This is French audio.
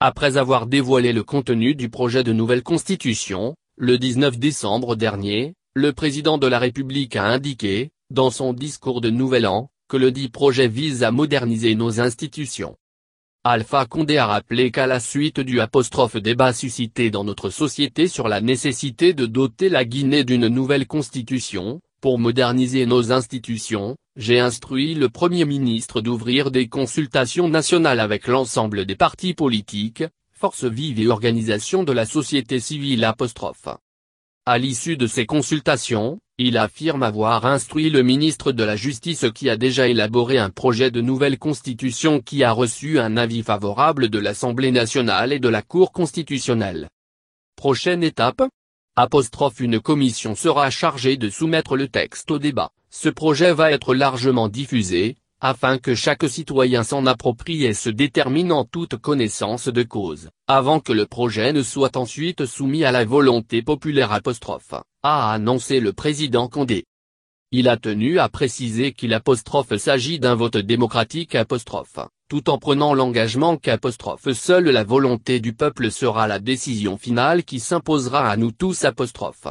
Après avoir dévoilé le contenu du projet de nouvelle constitution, le 19 décembre dernier, le président de la République a indiqué, dans son discours de Nouvel An, que le dit projet vise à moderniser nos institutions. Alpha Condé a rappelé qu'à la suite du apostrophe débat suscité dans notre société sur la nécessité de doter la Guinée d'une nouvelle constitution, pour moderniser nos institutions, j'ai instruit le Premier ministre d'ouvrir des consultations nationales avec l'ensemble des partis politiques, forces vives et organisations de la société civile apostrophe. À l'issue de ces consultations, il affirme avoir instruit le ministre de la Justice qui a déjà élaboré un projet de nouvelle constitution qui a reçu un avis favorable de l'Assemblée nationale et de la Cour constitutionnelle. Prochaine étape, Apostrophe une commission sera chargée de soumettre le texte au débat. Ce projet va être largement diffusé, afin que chaque citoyen s'en approprie et se détermine en toute connaissance de cause, avant que le projet ne soit ensuite soumis à la volonté populaire apostrophe, a annoncé le président Condé. Il a tenu à préciser qu'il apostrophe s'agit d'un vote démocratique apostrophe, tout en prenant l'engagement qu'apostrophe seule la volonté du peuple sera la décision finale qui s'imposera à nous tous apostrophe.